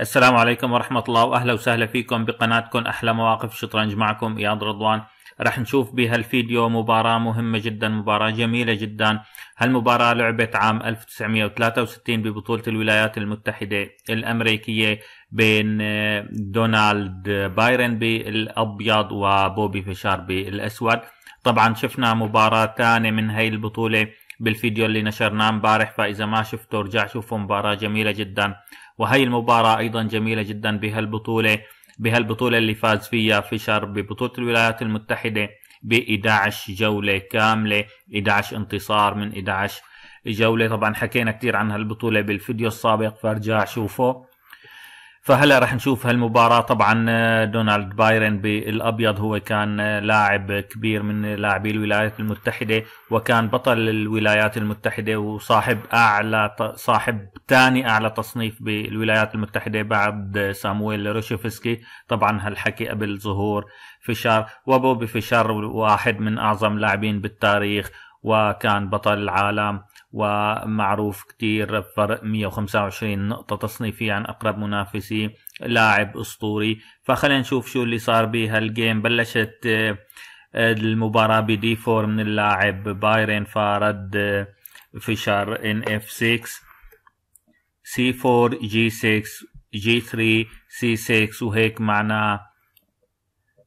السلام عليكم ورحمة الله وأهلا وسهلا فيكم بقناتكم أحلى مواقف الشطرنج معكم إياد رضوان راح نشوف بهالفيديو مباراة مهمة جدا مباراة جميلة جدا هالمباراة لعبت عام 1963 ببطولة الولايات المتحدة الأمريكية بين آه، دونالد بايرن بالأبيض وبوبي فيشار بالأسود طبعا شفنا مباراة ثانية من هاي البطولة بالفيديو اللي نشرناه امبارح فإذا ما شفته رجع شوفوا مباراة جميلة جدا وهي المباراة أيضا جميلة جدا بهالبطولة بهالبطولة اللي فاز فيها فيشر ببطولة الولايات المتحدة ب 11 جولة كاملة 11 انتصار من 11 جولة طبعا حكينا كثير عن هالبطولة بالفيديو السابق فارجع شوفه فهلا رح نشوف هالمباراه طبعا آه، دونالد بايرن بالابيض هو كان آه، لاعب كبير من لاعبي الولايات المتحده وكان بطل الولايات المتحده وصاحب اعلى صاحب ثاني اعلى تصنيف بالولايات المتحده بعد سامويل روشيفسكي طبعا هالحكي قبل ظهور فيشار وبوبي فيشار واحد من اعظم لاعبين بالتاريخ وكان بطل العالم ومعروف كتير بفرق 125 نقطة تصنيفي عن أقرب منافسي لاعب أسطوري فخلينا نشوف شو اللي صار بهالجيم بلشت آه، المباراة بدي فور من اللاعب بايرن فرد آه، فيشر ان اف 6 سي 4 جي 6 جي 3 سي 6 وهيك معنا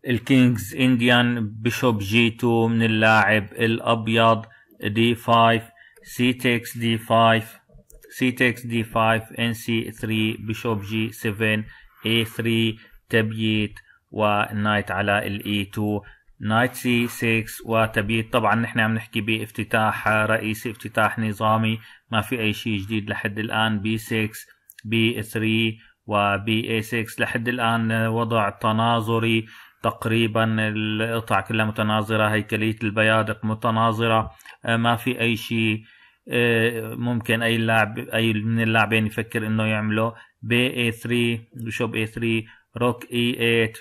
الكينجز انديان بيشوب جي 2 من اللاعب الابيض دي 5 c takes d 5 c takes d 5 ان سي 3 بشوب g 7 a 3 تبييت والنايت على ال e 2 نايت c 6 وتبييت طبعا نحن عم نحكي بافتتاح رئيسي افتتاح نظامي ما في اي شيء جديد لحد الان b 6 b 3 و b 6 لحد الان وضع تناظري تقريبا القطع كلها متناظرة هيكلية البيادق متناظرة آه، ما في أي شيء آه، ممكن أي لاعب أي من اللاعبين يفكر إنه يعمله بي اي 3 بشوب اي 3 روك اي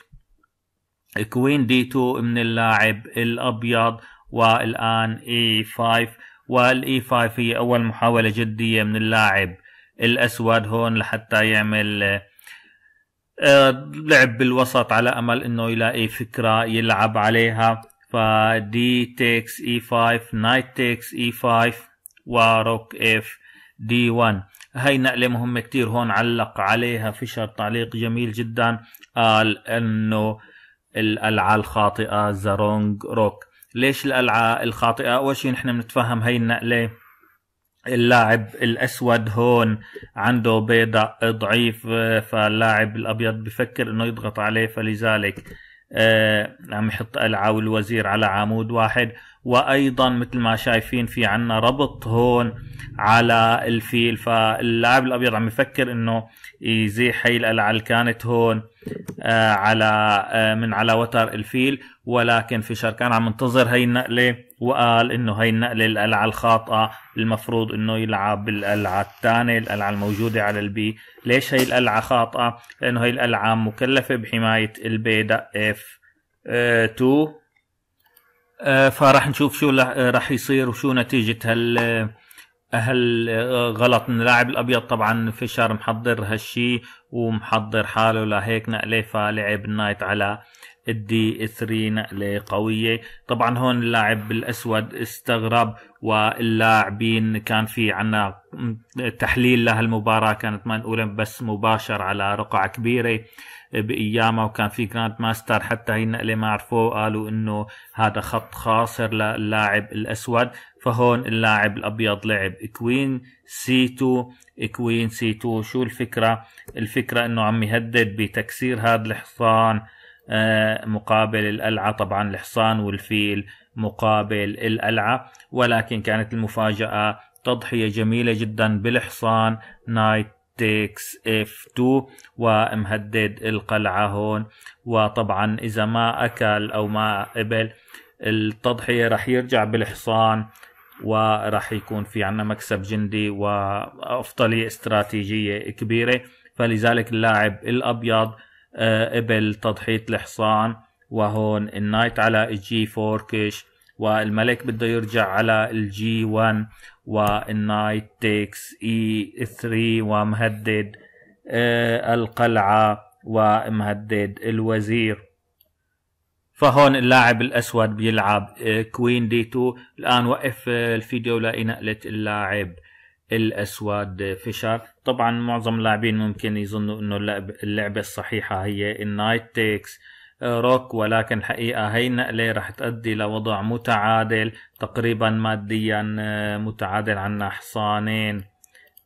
8 كوين دي 2 من اللاعب الأبيض اي E5 والإي 5 هي أول محاولة جدية من اللاعب الأسود هون لحتى يعمل لعب بالوسط على امل انه يلاقي فكره يلعب عليها فدي تيكس اي 5 نايت تيكس اي 5 وروك اف دي 1 هاي نقله مهمه كتير هون علق عليها فيشر تعليق جميل جدا قال انه القلعه الخاطئه ذا رونج روك ليش القلعه الخاطئه اول شيء نحن بنتفهم هاي النقله اللاعب الاسود هون عنده بيضة ضعيف فاللاعب الابيض بفكر انه يضغط عليه فلذلك آه، عم يحط العاب الوزير على عمود واحد وايضا مثل ما شايفين في عنا ربط هون على الفيل فاللاعب الابيض عم يفكر انه يزيح هي القلعه اللي كانت هون آه على آه من على وتر الفيل ولكن فيشر كان عم ينتظر هي النقله وقال انه هي النقله القلعه الخاطئه المفروض انه يلعب بالقلعه الثانيه القلعه الموجوده على البي ليش هي القلعه خاطئه لانه هي القلعه مكلفه بحمايه البي اف 2 آه آه، فراح نشوف شو آه، راح يصير وشو نتيجه هال آه، هالغلط من اللاعب الابيض طبعا فيشر محضر هالشي ومحضر حاله لهيك نقله فلعب النايت على الدي 3 نقله قويه طبعا هون اللاعب الاسود استغرب واللاعبين كان في عنا تحليل لهالمباراه كانت ما نقول بس مباشر على رقعه كبيره بايامها وكان في جراند ماستر حتى هي النقله ما عرفوه قالوا انه هذا خط خاصر للاعب الاسود فهون اللاعب الابيض لعب كوين سي 2 كوين سي 2 شو الفكره الفكره انه عم يهدد بتكسير هذا الحصان آه، مقابل القلعه طبعا الحصان والفيل مقابل القلعه ولكن كانت المفاجاه تضحيه جميله جدا بالحصان نايت تكس اف 2 ومهدد القلعة هون وطبعا إذا ما أكل أو ما قبل التضحية رح يرجع بالحصان ورح يكون في عنا مكسب جندي وأفضلية استراتيجية كبيرة فلذلك اللاعب الأبيض آه، قبل تضحية الحصان وهون النايت على الجي 4 كش والملك بده يرجع على الجي 1 والنايت تيكس اي 3 ومهدد آه، القلعة ومهدد الوزير فهون اللاعب الأسود بيلعب كوين دي 2 الآن وقف آه، الفيديو لاقي نقلة اللاعب الأسود فيشر طبعا معظم اللاعبين ممكن يظنوا أنه اللعبة الصحيحة هي النايت تيكس روك ولكن الحقيقة هي النقلة رح تؤدي لوضع متعادل تقريبا ماديا آه، متعادل عنا حصانين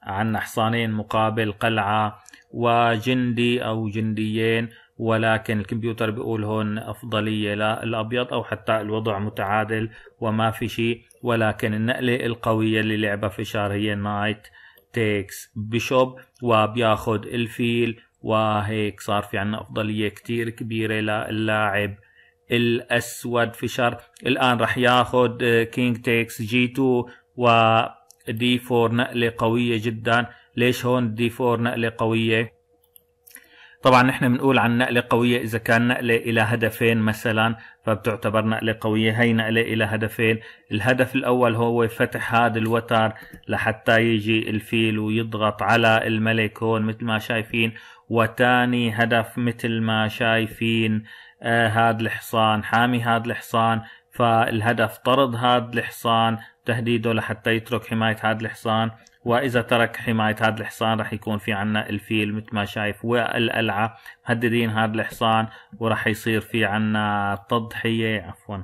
عنا حصانين مقابل قلعة وجندي أو جنديين ولكن الكمبيوتر بيقول هون أفضلية للأبيض أو حتى الوضع متعادل وما في شيء ولكن النقلة القوية اللي لعبها شهر هي نايت تيكس بيشوب وبياخد الفيل وهيك صار في عنا أفضلية كتير كبيرة للاعب الأسود فيشر الآن راح ياخد كينج تيكس جي 2 و دي 4 نقلة قوية جدا ليش هون دي 4 نقلة قوية طبعا نحن بنقول عن نقلة قوية إذا كان نقلة إلى هدفين مثلا فبتعتبر نقلة قوية هي نقلة إلى هدفين الهدف الأول هو فتح هذا الوتر لحتى يجي الفيل ويضغط على الملك هون مثل ما شايفين وتاني هدف مثل ما شايفين آه هذا الحصان حامي هذا الحصان فالهدف طرد هذا الحصان تهديده لحتى يترك حماية هذا الحصان واذا ترك حمايه هذا الحصان رح يكون في عنا الفيل مثل ما شايف والقلعه مهددين هذا الحصان ورح يصير في عنا تضحيه عفوا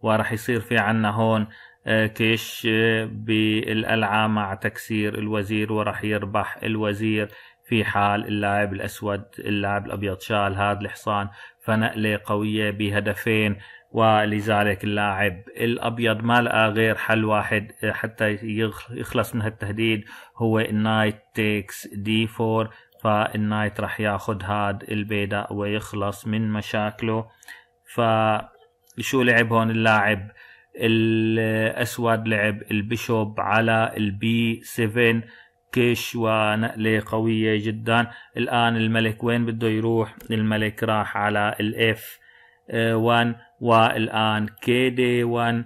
ورح يصير في عنا هون آه، كيش آه، بالقلعه مع تكسير الوزير ورح يربح الوزير في حال اللاعب الاسود اللاعب الابيض شال هذا الحصان فنقله قويه بهدفين ولذلك اللاعب الابيض ما لقى غير حل واحد آه، حتى يخلص من هالتهديد هو النايت تيكس دي 4 فالنايت راح ياخذ هاد البيداء ويخلص من مشاكله فشو لعب هون اللاعب الاسود لعب البيشوب على البي 7 كش ونقلة قوية جدا الآن الملك وين بده يروح الملك راح على الاف 1 والآن كي دي 1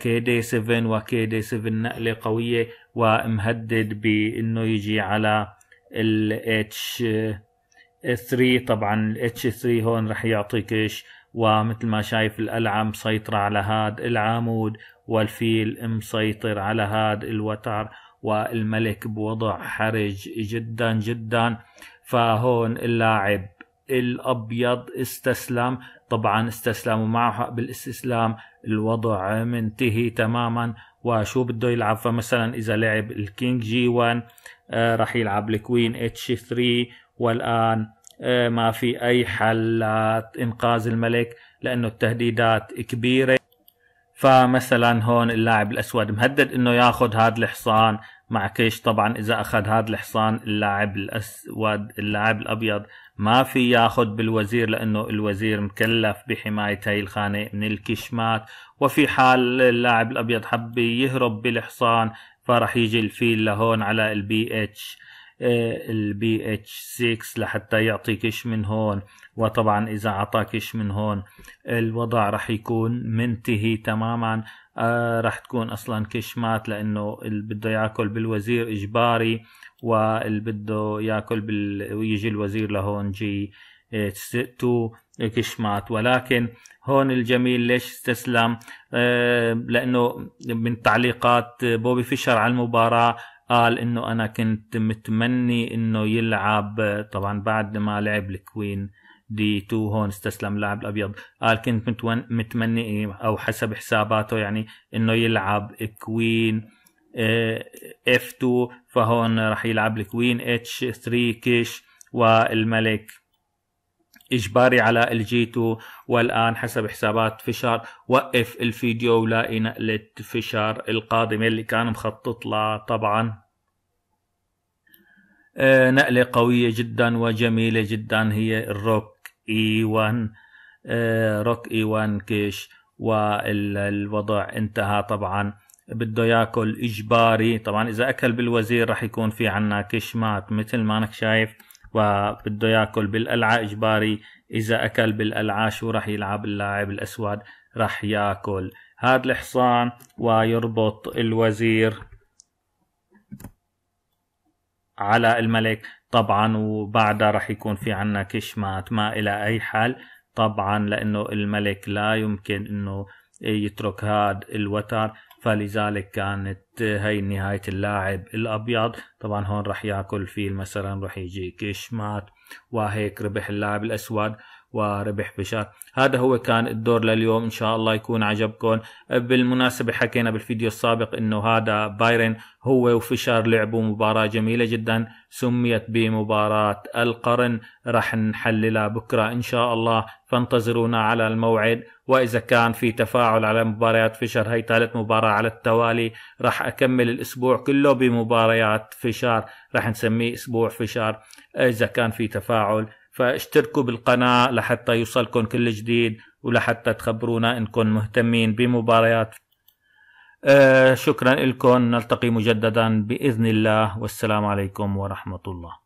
كي دي 7 وكي دي 7 نقلة قوية ومهدد بأنه يجي على ال H 3 طبعا ال H 3 هون رح يعطي كش ومثل ما شايف القلعة مسيطرة على هاد العمود والفيل مسيطر على هاد الوتر والملك بوضع حرج جدا جدا فهون اللاعب الابيض استسلم طبعا استسلم ومعه حق بالاستسلام الوضع منتهي تماما وشو بده يلعب فمثلا اذا لعب الكينج جي 1 آه راح يلعب الكوين اتش 3 والان آه ما في اي حل لانقاذ الملك لانه التهديدات كبيره فمثلا هون اللاعب الاسود مهدد انه ياخذ هذا الحصان مع كيش طبعا اذا اخذ هذا الحصان اللاعب الاسود اللاعب الابيض ما في ياخذ بالوزير لانه الوزير مكلف بحمايه هاي الخانه من الكشمات وفي حال اللاعب الابيض حب يهرب بالحصان فرح يجي الفيل لهون على البي اتش البي اتش 6 لحتى يعطيك ايش من هون وطبعا اذا اعطاك ايش من هون الوضع راح يكون منتهي تماما آه راح تكون اصلا كشمات لانه اللي بده ياكل بالوزير اجباري واللي بده ياكل بال... ويجي الوزير لهون جي تو كشمات ولكن هون الجميل ليش استسلم آه لانه من تعليقات بوبي فيشر على المباراه قال انه انا كنت متمني انه يلعب طبعا بعد ما لعب الكوين دي 2 هون استسلم لاعب الابيض قال كنت متمني او حسب حساباته يعني انه يلعب كوين اف آه، 2 فهون راح يلعب الكوين اتش 3 كيش والملك اجباري على الجيتو والان حسب حسابات فيشار وقف الفيديو ولاقي نقله فيشار القادمه اللي كان مخطط لها طبعا آه نقله قويه جدا وجميله جدا هي الروك اي 1 آه روك اي 1 كيش والوضع انتهى طبعا بده ياكل اجباري طبعا اذا اكل بالوزير رح يكون في عنا كشمات مثل ما انك شايف وبده ياكل بالقلعه اجباري اذا اكل بالقلعه شو راح يلعب اللاعب الاسود راح ياكل هذا الحصان ويربط الوزير على الملك طبعا وبعدها رح يكون في عنا كشمات ما إلى أي حل طبعا لأنه الملك لا يمكن أنه يترك هذا الوتر فلذلك كانت هي نهاية اللاعب الأبيض طبعا هون رح ياكل فيل مثلا رح يجي كشمات وهيك ربح اللاعب الأسود وربح بشار هذا هو كان الدور لليوم ان شاء الله يكون عجبكم بالمناسبة حكينا بالفيديو السابق انه هذا بايرن هو وفشار لعبوا مباراة جميلة جدا سميت بمباراة القرن رح نحللها بكرة ان شاء الله فانتظرونا على الموعد واذا كان في تفاعل على مباريات فشار هي ثالث مباراة على التوالي رح اكمل الاسبوع كله بمباريات فشار رح نسميه اسبوع فشار اذا كان في تفاعل فاشتركوا بالقناة لحتى يوصلكم كل جديد ولحتى تخبرونا إنكم مهتمين بمباريات آه، شكرا لكم نلتقي مجددا بإذن الله والسلام عليكم ورحمة الله